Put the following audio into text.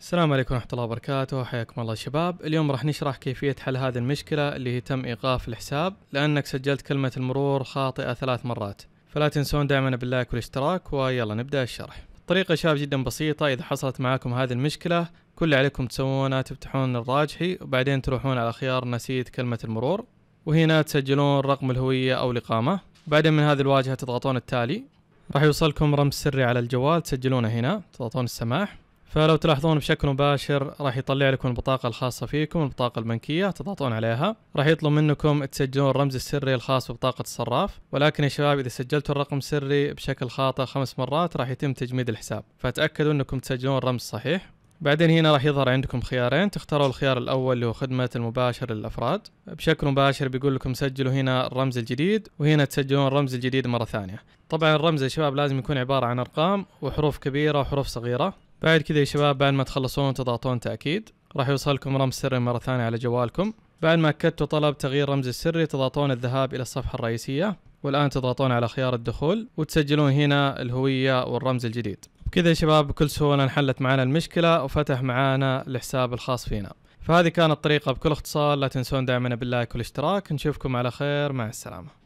السلام عليكم ورحمة الله وبركاته حياكم الله شباب اليوم راح نشرح كيفية حل هذه المشكلة اللي هي تم إيقاف الحساب لأنك سجلت كلمة المرور خاطئة ثلاث مرات فلا تنسون دائما باللايك والاشتراك ويلا نبدأ الشرح الطريقة شباب جدا بسيطة إذا حصلت معاكم هذه المشكلة كل اللي عليكم تسوونه تفتحون الراجحي وبعدين تروحون على خيار نسيت كلمة المرور وهنا تسجلون رقم الهوية أو الإقامة بعدين من هذه الواجهة تضغطون التالي راح يوصلكم رمز سري على الجوال تسجلونه هنا تضغطون السماح فلو تلاحظون بشكل مباشر راح يطلع لكم البطاقة الخاصة فيكم البطاقة البنكية تضغطون عليها راح يطلب منكم تسجلون الرمز السري الخاص ببطاقة الصراف ولكن يا شباب إذا سجلتوا الرقم السري بشكل خاطئ خمس مرات راح يتم تجميد الحساب فتأكدوا أنكم تسجلون الرمز صحيح بعدين هنا راح يظهر عندكم خيارين تختاروا الخيار الأول اللي هو خدمة المباشر للأفراد بشكل مباشر بيقول لكم سجلوا هنا الرمز الجديد وهنا تسجلون الرمز الجديد مرة ثانية طبعا الرمز يا شباب لازم يكون عبارة عن أرقام وحروف كبيرة وحروف صغيرة بعد كذا يا شباب بعد ما تخلصون وتضغطون تأكيد راح يوصلكم رمز سري مرة ثانية على جوالكم بعد ما أكدتوا طلب تغيير رمز السري تضغطون الذهاب إلى الصفحة الرئيسية والآن تضغطون على خيار الدخول وتسجلون هنا الهوية والرمز الجديد بكذا يا شباب بكل سهولة انحلت معنا المشكلة وفتح معنا الحساب الخاص فينا فهذه كانت الطريقة بكل اختصار لا تنسون دعمنا باللايك والاشتراك نشوفكم على خير مع السلامة